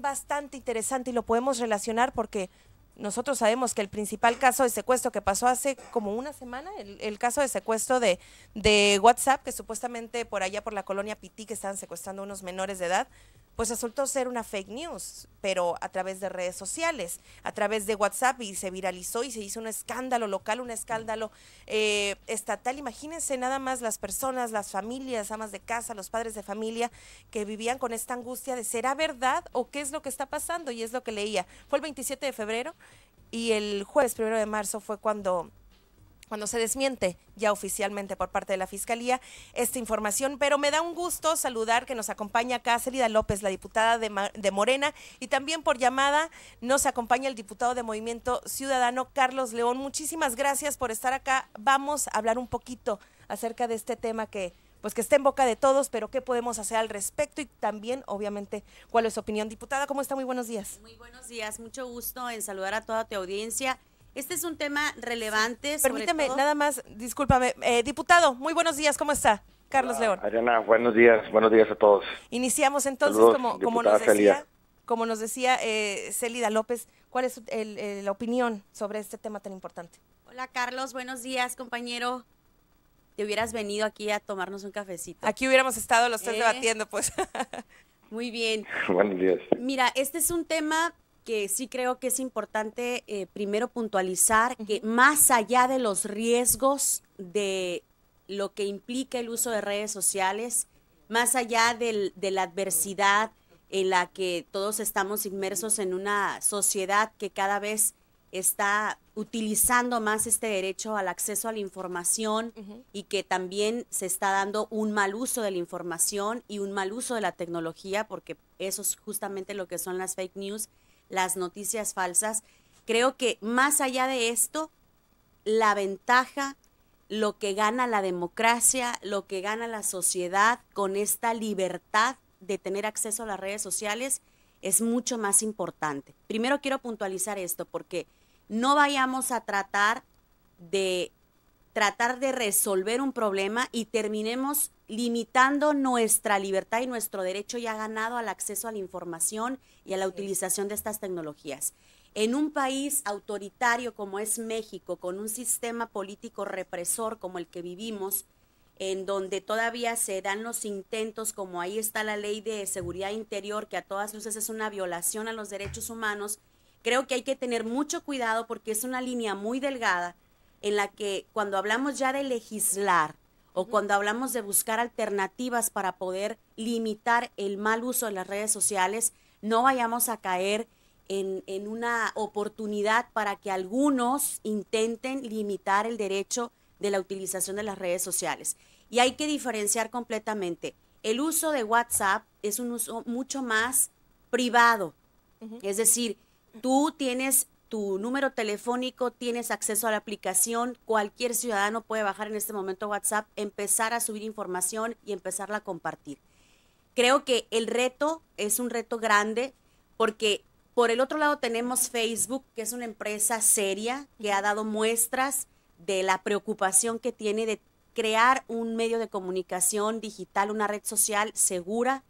bastante interesante y lo podemos relacionar porque nosotros sabemos que el principal caso de secuestro que pasó hace como una semana, el, caso de secuestro de, WhatsApp, que supuestamente por allá por la colonia Pití que estaban secuestrando unos menores de edad, pues resultó ser una fake news, pero a través de redes sociales, a través de WhatsApp y se viralizó y se hizo un escándalo local, un escándalo eh, estatal. Imagínense nada más las personas, las familias, amas de casa, los padres de familia que vivían con esta angustia de ¿será verdad o qué es lo que está pasando? Y es lo que leía. Fue el 27 de febrero y el jueves primero de marzo fue cuando cuando se desmiente ya oficialmente por parte de la Fiscalía esta información. Pero me da un gusto saludar que nos acompaña Celida López, la diputada de, de Morena, y también por llamada nos acompaña el diputado de Movimiento Ciudadano, Carlos León. Muchísimas gracias por estar acá. Vamos a hablar un poquito acerca de este tema que pues que esté en boca de todos, pero qué podemos hacer al respecto y también, obviamente, cuál es su opinión. Diputada, ¿cómo está? Muy buenos días. Muy buenos días, mucho gusto en saludar a toda tu audiencia. Este es un tema relevante. Permítame permíteme, nada más, discúlpame. Eh, diputado, muy buenos días, ¿cómo está? Carlos ah, León. Ariana, buenos días, buenos días a todos. Iniciamos entonces, como, nos decía, eh, Celida López, ¿cuál es la opinión sobre este tema tan importante? Hola Carlos, buenos días compañero te hubieras venido aquí a tomarnos un cafecito. Aquí hubiéramos estado los tres ¿Eh? debatiendo, pues. Muy bien. Buenos días. Mira, este es un tema que sí creo que es importante eh, primero puntualizar que más allá de los riesgos de lo que implica el uso de redes sociales, más allá de la adversidad en la que todos estamos inmersos en una sociedad que cada vez está utilizando más este derecho al acceso a la información y que también se está dando un mal uso de la información y un mal uso de la tecnología, porque eso es justamente lo que son las fake news, las noticias falsas. Creo que más allá de esto, la ventaja, lo que gana la democracia, lo que gana la sociedad con esta libertad de tener acceso a las redes sociales, es mucho más importante. Primero quiero puntualizar esto porque no vayamos a tratar de tratar de resolver un problema y terminemos limitando nuestra libertad y nuestro derecho ya ganado al acceso a la información y a la utilización de estas tecnologías. En un país autoritario como es México, con un sistema político represor como el que vivimos, en donde todavía se dan los intentos, como ahí está la ley de seguridad interior, que a todas luces es una violación a los derechos humanos, creo que hay que tener mucho cuidado porque es una línea muy delgada en la que cuando hablamos ya de legislar o cuando hablamos de buscar alternativas para poder limitar el mal uso de las redes sociales, no vayamos a caer en, una oportunidad para que algunos intenten limitar el derecho de la utilización de las redes sociales. Y hay que diferenciar completamente. El uso de WhatsApp es un uso mucho más privado. Es decir, Tú tienes tu número telefónico, tienes acceso a la aplicación, cualquier ciudadano puede bajar en este momento WhatsApp, empezar a subir información y empezarla a compartir. Creo que el reto es un reto grande porque por el otro lado tenemos Facebook, que es una empresa seria que ha dado muestras de la preocupación que tiene de crear un medio de comunicación digital, una red social segura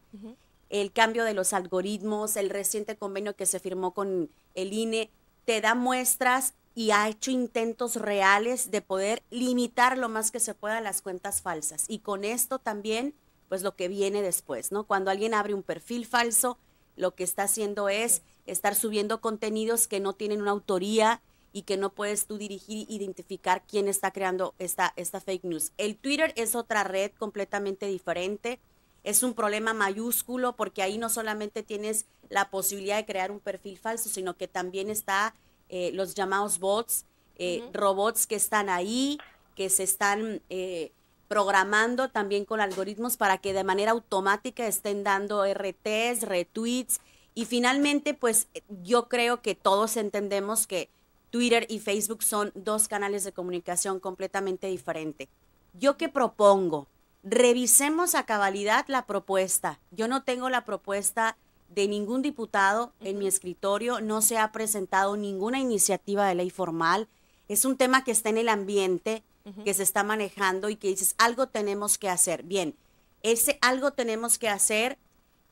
el cambio de los algoritmos, el reciente convenio que se firmó con el INE, te da muestras y ha hecho intentos reales de poder limitar lo más que se pueda las cuentas falsas. Y con esto también, pues lo que viene después, ¿no? Cuando alguien abre un perfil falso, lo que está haciendo es estar subiendo contenidos que no tienen una autoría y que no puedes tú dirigir e identificar quién está creando esta, esta fake news. El Twitter es otra red completamente diferente es un problema mayúsculo porque ahí no solamente tienes la posibilidad de crear un perfil falso, sino que también está eh, los llamados bots, eh, robots que están ahí, que se están eh, programando también con algoritmos para que de manera automática estén dando RTs, retweets. Y finalmente, pues yo creo que todos entendemos que Twitter y Facebook son dos canales de comunicación completamente diferentes. ¿Yo qué propongo? revisemos a cabalidad la propuesta. Yo no tengo la propuesta de ningún diputado en mi escritorio, no se ha presentado ninguna iniciativa de ley formal. Es un tema que está en el ambiente, que se está manejando y que dices, algo tenemos que hacer. Bien, ese algo tenemos que hacer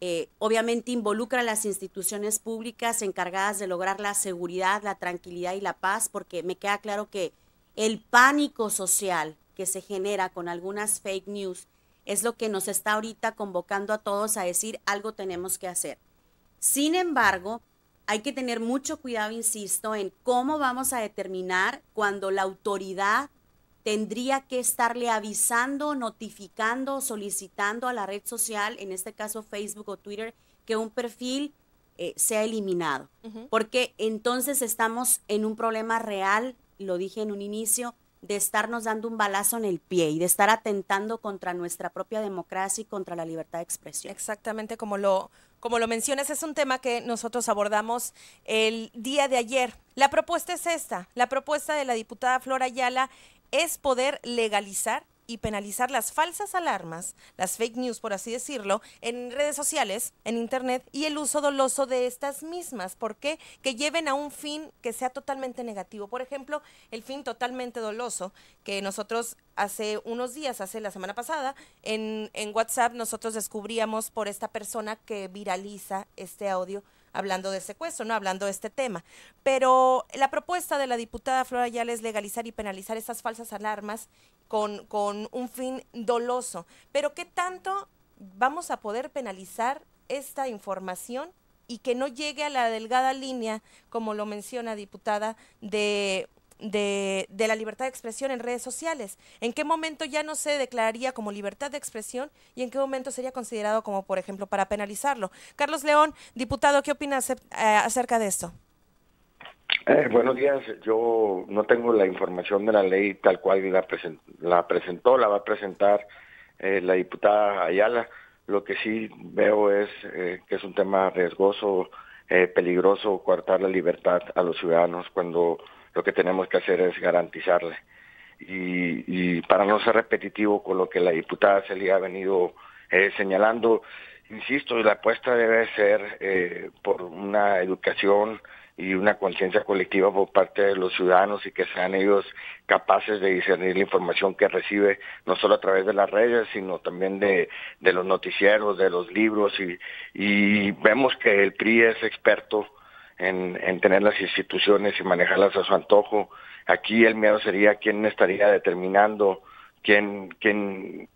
eh, obviamente involucra a las instituciones públicas encargadas de lograr la seguridad, la tranquilidad y la paz, porque me queda claro que el pánico social que se genera con algunas fake news es lo que nos está ahorita convocando a todos a decir algo tenemos que hacer. Sin embargo, hay que tener mucho cuidado, insisto, en cómo vamos a determinar cuando la autoridad tendría que estarle avisando, notificando, solicitando a la red social, en este caso Facebook o Twitter, que un perfil eh, sea eliminado. Porque entonces estamos en un problema real, lo dije en un inicio, de estarnos dando un balazo en el pie y de estar atentando contra nuestra propia democracia y contra la libertad de expresión. Exactamente como lo, como lo mencionas, es un tema que nosotros abordamos el día de ayer. La propuesta es esta, la propuesta de la diputada Flora Ayala es poder legalizar y penalizar las falsas alarmas, las fake news, por así decirlo, en redes sociales, en Internet y el uso doloso de estas mismas. ¿Por qué? Que lleven a un fin que sea totalmente negativo. Por ejemplo, el fin totalmente doloso, que nosotros hace unos días, hace la semana pasada, en, WhatsApp nosotros descubríamos por esta persona que viraliza este audio hablando de secuestro, ¿no? Hablando de este tema. Pero la propuesta de la diputada Flora Ayala es legalizar y penalizar estas falsas alarmas con, con un fin doloso. Pero ¿qué tanto vamos a poder penalizar esta información y que no llegue a la delgada línea, como lo menciona diputada, de de, de, la libertad de expresión en redes sociales. ¿En qué momento ya no se declararía como libertad de expresión y en qué momento sería considerado como, por ejemplo, para penalizarlo? Carlos León, diputado, ¿qué opinas eh, acerca de esto? Eh, buenos días, yo no tengo la información de la ley tal cual la, presentó, la va a presentar eh, la diputada Ayala. Lo que sí veo es que es un tema riesgoso, eh, peligroso coartar la libertad a los ciudadanos cuando lo que tenemos que hacer es garantizarle. Y, y para no ser repetitivo con lo que la diputada Celia ha venido eh, señalando, insisto, la apuesta debe ser eh, por una educación y una conciencia colectiva por parte de los ciudadanos y que sean ellos capaces de discernir la información que recibe, no solo a través de las redes, sino también de, de los noticieros, de los libros, y, y vemos que el PRI es experto en, en, tener las instituciones y manejarlas a su antojo. Aquí el miedo sería quién estaría determinando, quién, quién,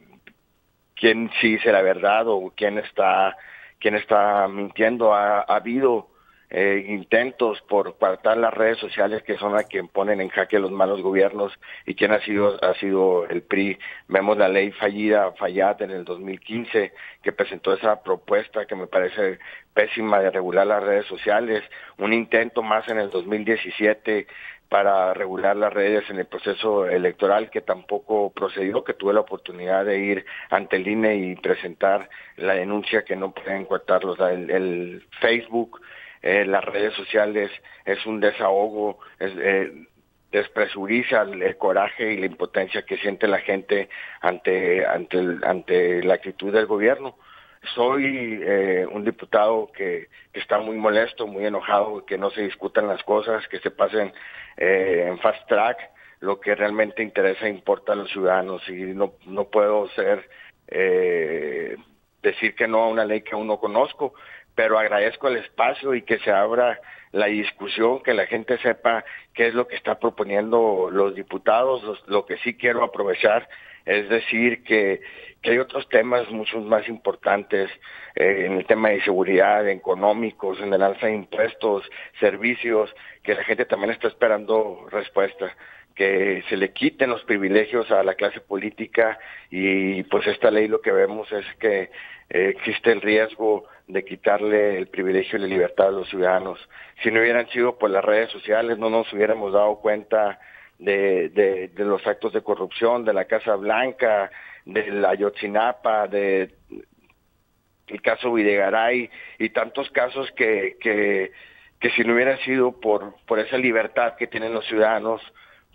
quién sí dice la verdad o quién está, quién está mintiendo. Ha, ha habido eh, intentos por coartar las redes sociales que son las que ponen en jaque los malos gobiernos y quien ha sido ha sido el PRI. Vemos la ley fallida, fallada en el 2015 que presentó esa propuesta que me parece pésima de regular las redes sociales, un intento más en el 2017 para regular las redes en el proceso electoral que tampoco procedió, que tuve la oportunidad de ir ante el INE y presentar la denuncia que no pueden coartarlos, el, el Facebook, eh, las redes sociales es un desahogo, eh, despresuriza el, coraje y la impotencia que siente la gente ante, ante, ante la actitud del gobierno. Soy eh, un diputado que, está muy molesto, muy enojado, que no se discutan las cosas, que se pasen en fast track lo que realmente interesa e importa a los ciudadanos y no, no puedo ser decir que no a una ley que aún no conozco pero agradezco el espacio y que se abra la discusión, que la gente sepa qué es lo que está proponiendo los diputados. Lo que sí quiero aprovechar es decir que, hay otros temas mucho más importantes eh, en el tema de seguridad, económicos, en el alza de impuestos, servicios, que la gente también está esperando respuesta que se le quiten los privilegios a la clase política y pues esta ley lo que vemos es que eh, existe el riesgo de quitarle el privilegio y la libertad a los ciudadanos. Si no hubieran sido por las redes sociales, no nos hubiéramos dado cuenta de, los actos de corrupción, de la Casa Blanca, de la Ayotzinapa, de el caso Videgaray y tantos casos que, que, si no hubiera sido por, por esa libertad que tienen los ciudadanos,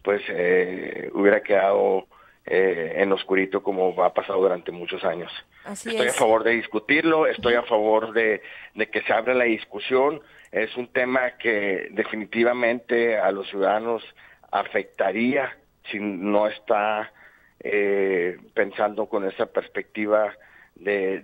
pues eh, hubiera quedado eh, en oscurito como ha pasado durante muchos años estoy a favor de discutirlo, estoy a favor de, que se abra la discusión. Es un tema que definitivamente a los ciudadanos afectaría si no está eh, pensando con esa perspectiva de,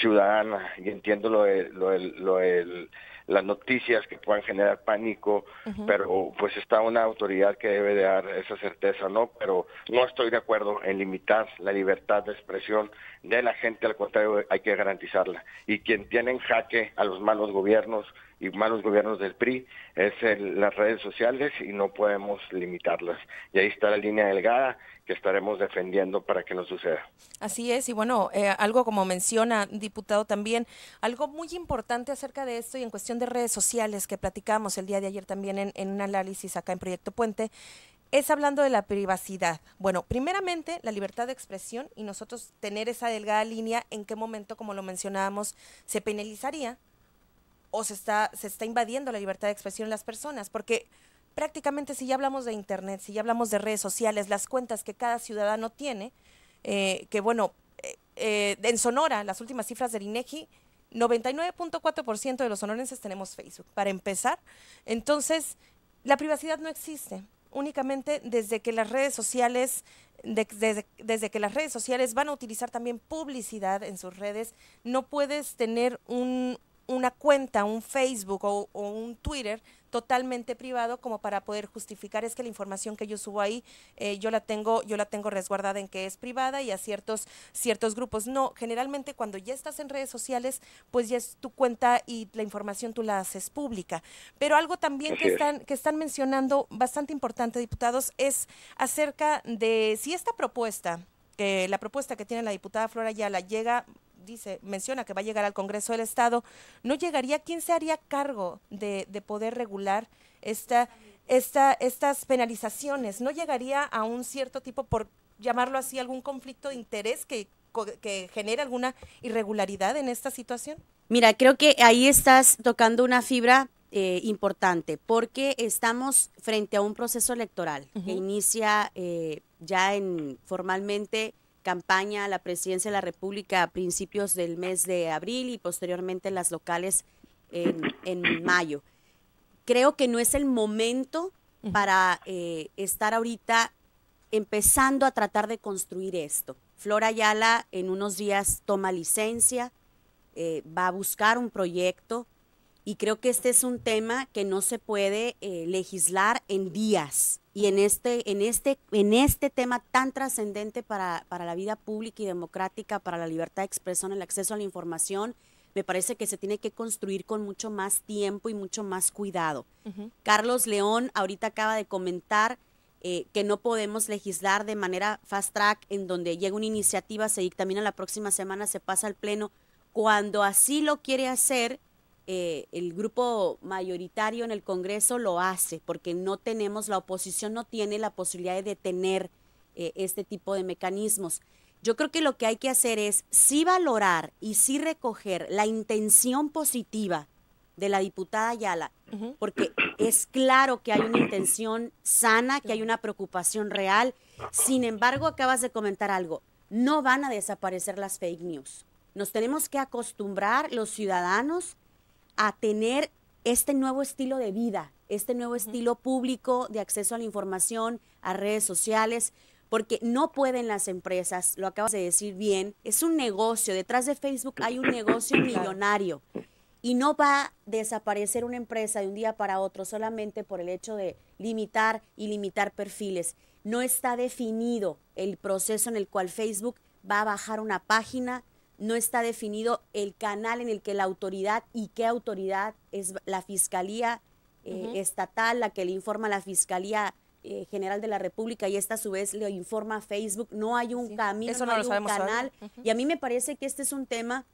ciudadana. Y entiendo lo, lo del las noticias que puedan generar pánico, pero pues está una autoridad que debe de dar esa certeza, ¿no? Pero no estoy de acuerdo en limitar la libertad de expresión de la gente, al contrario, hay que garantizarla. Y quien tiene en jaque a los malos gobiernos, y malos gobiernos del PRI es las redes sociales y no podemos limitarlas. Y ahí está la línea delgada que estaremos defendiendo para que no suceda. Así es, y bueno, eh, algo como menciona, diputado, también, algo muy importante acerca de esto y en cuestión de redes sociales que platicamos el día de ayer también en, en un análisis acá en Proyecto Puente, es hablando de la privacidad. Bueno, primeramente la libertad de expresión y nosotros tener esa delgada línea en qué momento, como lo mencionábamos, se penalizaría o se está, invadiendo la libertad de expresión en las personas, porque prácticamente si ya hablamos de Internet, si ya hablamos de redes sociales, las cuentas que cada ciudadano tiene, eh, que bueno, eh, eh, en Sonora, las últimas cifras del INEGI, 99.4% de los sonorenses tenemos Facebook, para empezar. Entonces, la privacidad no existe, únicamente desde que las redes sociales desde, que las redes sociales van a utilizar también publicidad en sus redes, no puedes tener un, una cuenta, un Facebook o, un Twitter totalmente privado como para poder justificar es que la información que yo subo ahí eh, yo la tengo yo la tengo resguardada en que es privada y a ciertos ciertos grupos no generalmente cuando ya estás en redes sociales pues ya es tu cuenta y la información tú la haces pública pero algo también que están que están mencionando bastante importante diputados es acerca de si esta propuesta que la propuesta que tiene la diputada Flora Ayala llega dice, menciona que va a llegar al Congreso del Estado, no llegaría, ¿quién se haría cargo de, poder regular esta, esta, estas penalizaciones? ¿No llegaría a un cierto tipo, por llamarlo así, algún conflicto de interés que, que genera alguna irregularidad en esta situación? Mira, creo que ahí estás tocando una fibra eh, importante porque estamos frente a un proceso electoral que inicia eh, ya en formalmente campaña a la presidencia de la República a principios del mes de abril y posteriormente las locales en, mayo. Creo que no es el momento para eh, estar ahorita empezando a tratar de construir esto. flora Ayala en unos días toma licencia, eh, va a buscar un proyecto y creo que este es un tema que no se puede eh, legislar en días. Y en este, en este, en este tema tan trascendente para, para la vida pública y democrática, para la libertad de expresión, el acceso a la información, me parece que se tiene que construir con mucho más tiempo y mucho más cuidado. Carlos León ahorita acaba de comentar eh, que no podemos legislar de manera fast track, en donde llega una iniciativa, se dictamina la próxima semana, se pasa al Pleno. Cuando así lo quiere hacer, eh, el grupo mayoritario en el Congreso lo hace, porque no tenemos, la oposición no tiene la posibilidad de detener eh, este tipo de mecanismos. Yo creo que lo que hay que hacer es sí valorar y sí recoger la intención positiva de la diputada Ayala, porque es claro que hay una intención sana, que hay una preocupación real. Sin embargo, acabas de comentar algo, no van a desaparecer las fake news. Nos tenemos que acostumbrar los ciudadanos a tener este nuevo estilo de vida, este nuevo estilo público de acceso a la información, a redes sociales, porque no pueden las empresas, lo acabas de decir bien, es un negocio, detrás de Facebook hay un negocio millonario y no va a desaparecer una empresa de un día para otro solamente por el hecho de limitar y limitar perfiles. No está definido el proceso en el cual Facebook va a bajar una página, no está definido el canal en el que la autoridad y qué autoridad es la Fiscalía eh, Estatal, la que le informa a la Fiscalía eh, General de la República y esta a su vez le informa a Facebook. No hay un camino, no, hay un canal. Y a mí me parece que este es un tema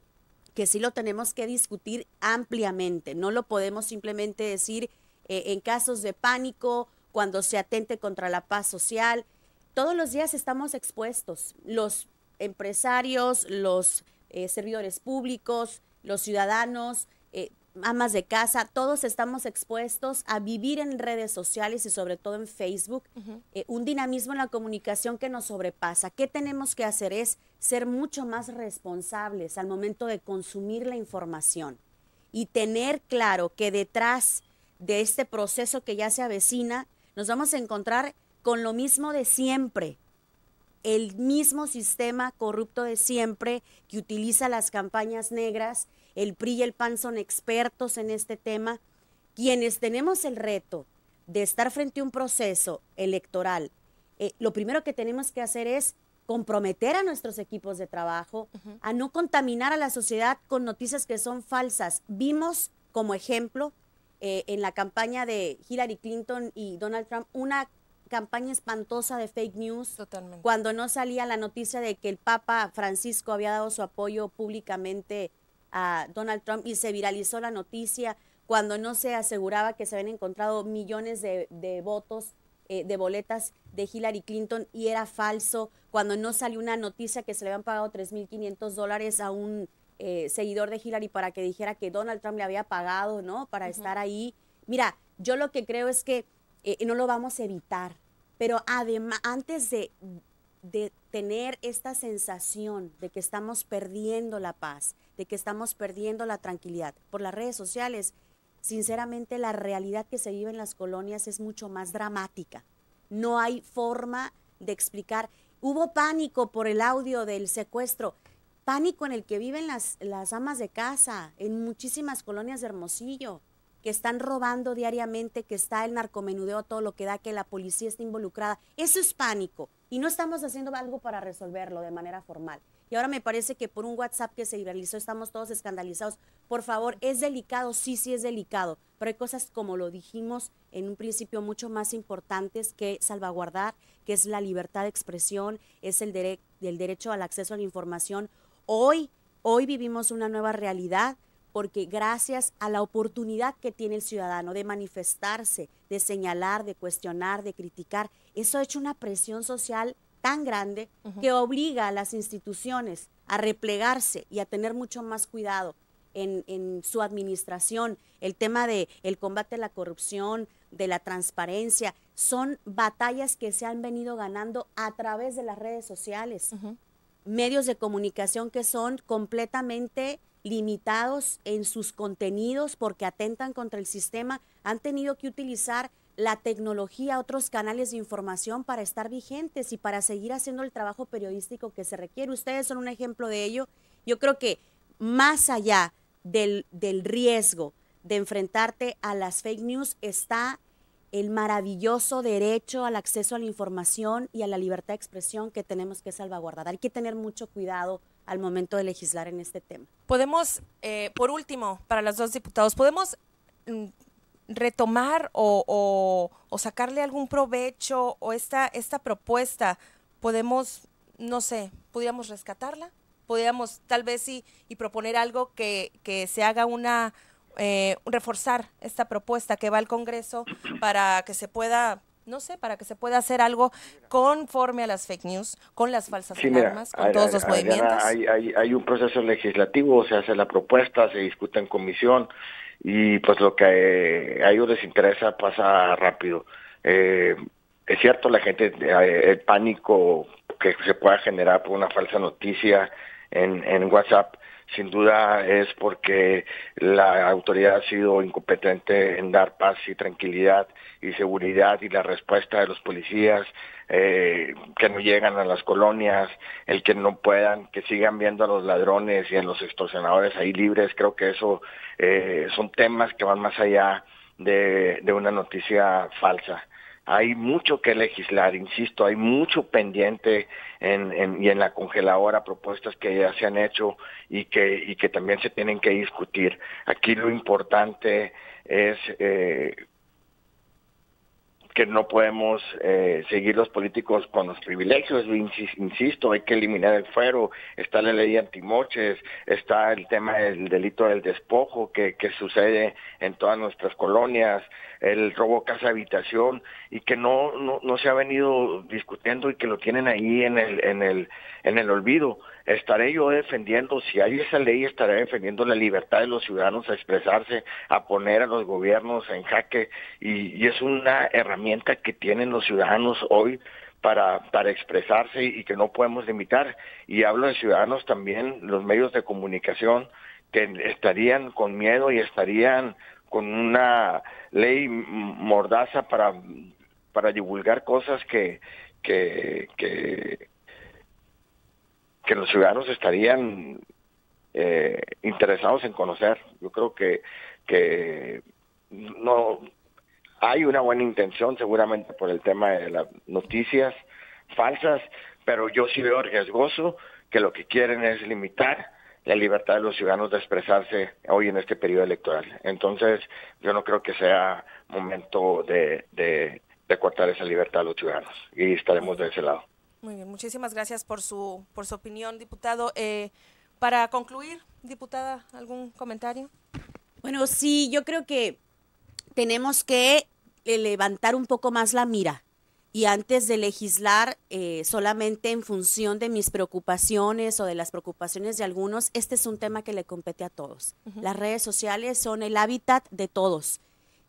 que sí lo tenemos que discutir ampliamente. No lo podemos simplemente decir eh, en casos de pánico, cuando se atente contra la paz social. Todos los días estamos expuestos. Los empresarios, los eh, servidores públicos, los ciudadanos, eh, amas de casa, todos estamos expuestos a vivir en redes sociales y sobre todo en Facebook eh, un dinamismo en la comunicación que nos sobrepasa. ¿Qué tenemos que hacer? Es ser mucho más responsables al momento de consumir la información y tener claro que detrás de este proceso que ya se avecina, nos vamos a encontrar con lo mismo de siempre, el mismo sistema corrupto de siempre que utiliza las campañas negras. El PRI y el PAN son expertos en este tema. Quienes tenemos el reto de estar frente a un proceso electoral, eh, lo primero que tenemos que hacer es comprometer a nuestros equipos de trabajo, a no contaminar a la sociedad con noticias que son falsas. Vimos como ejemplo eh, en la campaña de Hillary Clinton y Donald Trump una campaña espantosa de fake news. Totalmente. Cuando no salía la noticia de que el Papa Francisco había dado su apoyo públicamente a Donald Trump y se viralizó la noticia, cuando no se aseguraba que se habían encontrado millones de, votos, eh, de boletas de Hillary Clinton y era falso, cuando no salió una noticia que se le habían pagado 3.500 dólares a un eh, seguidor de Hillary para que dijera que Donald Trump le había pagado, ¿no? Para estar ahí. Mira, yo lo que creo es que eh, no lo vamos a evitar. Pero además, antes de, tener esta sensación de que estamos perdiendo la paz, de que estamos perdiendo la tranquilidad por las redes sociales, sinceramente la realidad que se vive en las colonias es mucho más dramática. No hay forma de explicar. Hubo pánico por el audio del secuestro, pánico en el que viven las, las amas de casa en muchísimas colonias de Hermosillo que están robando diariamente, que está el narcomenudeo, todo lo que da, que la policía está involucrada. Eso es pánico y no estamos haciendo algo para resolverlo de manera formal. Y ahora me parece que por un WhatsApp que se liberalizó estamos todos escandalizados. Por favor, es delicado, sí, sí es delicado, pero hay cosas como lo dijimos en un principio mucho más importantes que salvaguardar, que es la libertad de expresión, es el, el derecho al acceso a la información. Hoy, hoy vivimos una nueva realidad porque gracias a la oportunidad que tiene el ciudadano de manifestarse, de señalar, de cuestionar, de criticar, eso ha hecho una presión social tan grande que obliga a las instituciones a replegarse y a tener mucho más cuidado en, su administración. El tema de el combate a la corrupción, de la transparencia, son batallas que se han venido ganando a través de las redes sociales, medios de comunicación que son completamente limitados en sus contenidos porque atentan contra el sistema, han tenido que utilizar la tecnología, otros canales de información para estar vigentes y para seguir haciendo el trabajo periodístico que se requiere. Ustedes son un ejemplo de ello. Yo creo que más allá del, riesgo de enfrentarte a las fake news está el maravilloso derecho al acceso a la información y a la libertad de expresión que tenemos que salvaguardar. Hay que tener mucho cuidado al momento de legislar en este tema. Podemos, eh, por último, para los dos diputados, podemos mm, retomar o, sacarle algún provecho o esta, esta propuesta, podemos, no sé, podríamos rescatarla, podríamos tal vez sí y proponer algo que, que se haga una, eh, reforzar esta propuesta que va al Congreso para que se pueda no sé, para que se pueda hacer algo conforme a las fake news, con las falsas alarmas, con todos los movimientos. Hay, un proceso legislativo, se hace la propuesta, se discute en comisión y pues lo que eh, a ellos les interesa pasa rápido. Eh, es cierto, la gente, eh, el pánico que se pueda generar por una falsa noticia en WhatsApp, sin duda es porque la autoridad ha sido incompetente en dar paz y tranquilidad y seguridad y la respuesta de los policías eh, que no llegan a las colonias, el que no puedan, que sigan viendo a los ladrones y a los extorsionadores ahí libres, creo que eso eh, son temas que van más allá de una noticia falsa hay mucho que legislar, insisto, hay mucho pendiente en, y en la congeladora propuestas que ya se han hecho y que, y que también se tienen que discutir. Aquí lo importante es eh, que no podemos eh, seguir los políticos con los privilegios. Insisto, hay que eliminar el fuero, está la ley antimoches, está el tema del delito del despojo que, que sucede en todas nuestras colonias, el robo casa-habitación, y que no, no, no, se ha venido discutiendo y que lo tienen ahí en el, en el, en el olvido estaré yo defendiendo, si hay esa ley, estaré defendiendo la libertad de los ciudadanos a expresarse, a poner a los gobiernos en jaque, y, es una herramienta que tienen los ciudadanos hoy para, para expresarse y que no podemos limitar. Y hablo de ciudadanos también, los medios de comunicación, que estarían con miedo y estarían con una ley mordaza para, para divulgar cosas que, que, que que los ciudadanos estarían eh, interesados en conocer. Yo creo que, que no hay una buena intención seguramente por el tema de las noticias falsas, pero yo sí veo riesgoso que lo que quieren es limitar la libertad de los ciudadanos de expresarse hoy en este periodo electoral. Entonces, yo no creo que sea momento de, de cortar esa libertad a los ciudadanos y estaremos de ese lado. Muy bien, muchísimas gracias por su, por su opinión, diputado. Eh, para concluir, diputada, ¿algún comentario? Bueno, sí, yo creo que tenemos que eh, levantar un poco más la mira y antes de legislar eh, solamente en función de mis preocupaciones o de las preocupaciones de algunos, este es un tema que le compete a todos. Las redes sociales son el hábitat de todos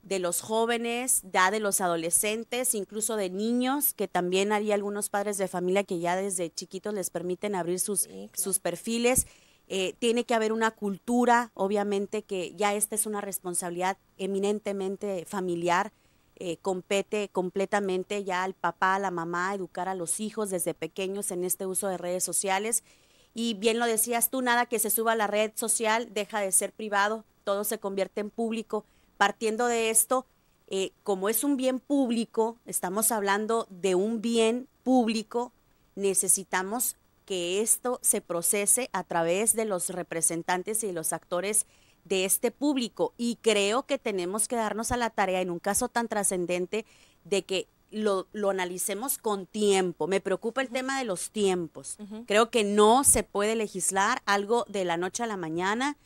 de los jóvenes, ya de los adolescentes, incluso de niños, que también hay algunos padres de familia que ya desde chiquitos les permiten abrir sus, sus perfiles. Eh, tiene que haber una cultura, obviamente, que ya esta es una responsabilidad eminentemente familiar. Eh, compete completamente ya al papá, a la mamá, educar a los hijos desde pequeños en este uso de redes sociales. Y bien lo decías tú, nada que se suba a la red social deja de ser privado, todo se convierte en público partiendo de esto, eh, como es un bien público, estamos hablando de un bien público, necesitamos que esto se procese a través de los representantes y los actores de este público. Y creo que tenemos que darnos a la tarea en un caso tan trascendente de que lo, analicemos con tiempo. Me preocupa el tema de los tiempos. Creo que no se puede legislar algo de la noche a la mañana.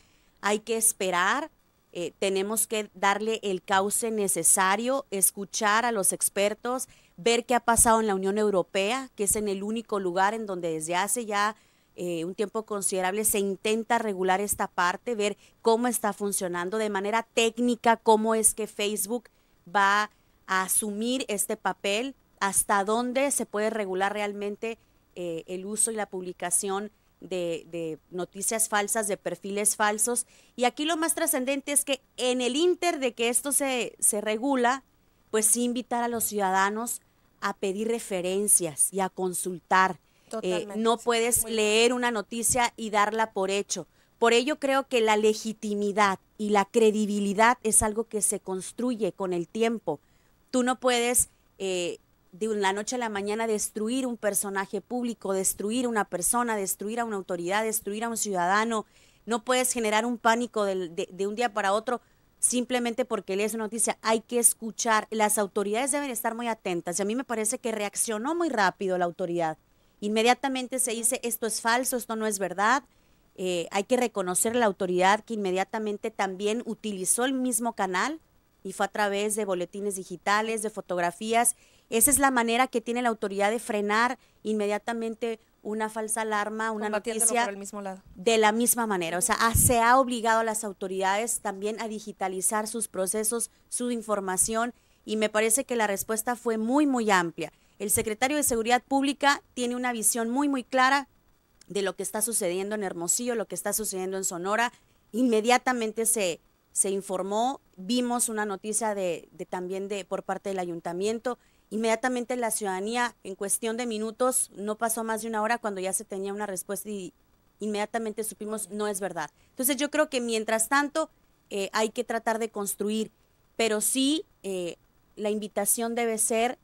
Hay que esperar eh, tenemos que darle el cauce necesario, escuchar a los expertos, ver qué ha pasado en la Unión Europea, que es en el único lugar en donde desde hace ya eh, un tiempo considerable se intenta regular esta parte, ver cómo está funcionando de manera técnica, cómo es que Facebook va a asumir este papel, hasta dónde se puede regular realmente eh, el uso y la publicación de, noticias falsas, de perfiles falsos. Y aquí lo más trascendente es que en el inter de que esto se, se regula, pues invitar a los ciudadanos a pedir referencias y a consultar. Eh, no puedes leer una noticia y darla por hecho. Por ello creo que la legitimidad y la credibilidad es algo que se construye con el tiempo. Tú no puedes eh, de la noche a la mañana destruir un personaje público, destruir una persona, destruir a una autoridad, destruir a un ciudadano. No puedes generar un pánico de, de, un día para otro simplemente porque lees una noticia. Hay que escuchar. Las autoridades deben estar muy atentas. Y a mí me parece que reaccionó muy rápido la autoridad. Inmediatamente se dice, esto es falso, esto no es verdad. Eh, hay que reconocer la autoridad que inmediatamente también utilizó el mismo canal y fue a través de boletines digitales, de fotografías esa es la manera que tiene la autoridad de frenar inmediatamente una falsa alarma, una noticia mismo lado. de la misma manera. O sea, ah, se ha obligado a las autoridades también a digitalizar sus procesos, su información, y me parece que la respuesta fue muy, muy amplia. El secretario de Seguridad Pública tiene una visión muy, muy clara de lo que está sucediendo en Hermosillo, lo que está sucediendo en Sonora. Inmediatamente se, se informó, vimos una noticia de, de también de por parte del ayuntamiento Inmediatamente la ciudadanía, en cuestión de minutos, no pasó más de una hora cuando ya se tenía una respuesta y inmediatamente supimos no es verdad. Entonces yo creo que mientras tanto eh, hay que tratar de construir, pero sí eh, la invitación debe ser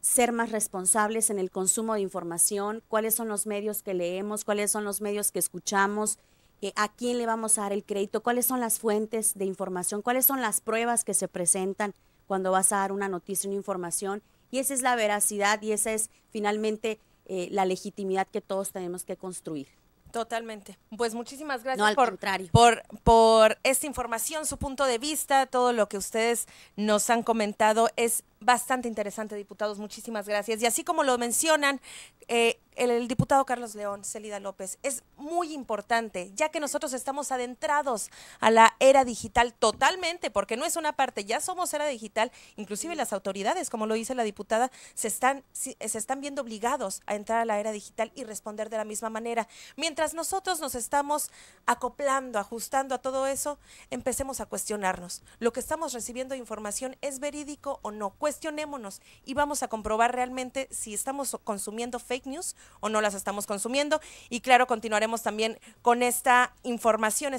ser más responsables en el consumo de información, cuáles son los medios que leemos, cuáles son los medios que escuchamos, eh, a quién le vamos a dar el crédito, cuáles son las fuentes de información, cuáles son las pruebas que se presentan cuando vas a dar una noticia, una información y esa es la veracidad y esa es finalmente eh, la legitimidad que todos tenemos que construir. Totalmente. Pues muchísimas gracias por, por, por esta información, su punto de vista, todo lo que ustedes nos han comentado es bastante interesante, diputados. Muchísimas gracias. Y así como lo mencionan, eh, el, diputado Carlos León, Celida López, es muy importante, ya que nosotros estamos adentrados a la era digital totalmente, porque no es una parte, ya somos era digital, inclusive las autoridades, como lo dice la diputada, se están, se están viendo obligados a entrar a la era digital y responder de la misma manera. Mientras nosotros nos estamos acoplando, ajustando a todo eso, empecemos a cuestionarnos. Lo que estamos recibiendo de información es verídico o no. Cuestionémonos y vamos a comprobar realmente si estamos consumiendo fake news o no las estamos consumiendo. Y claro, continuaremos también con esta información.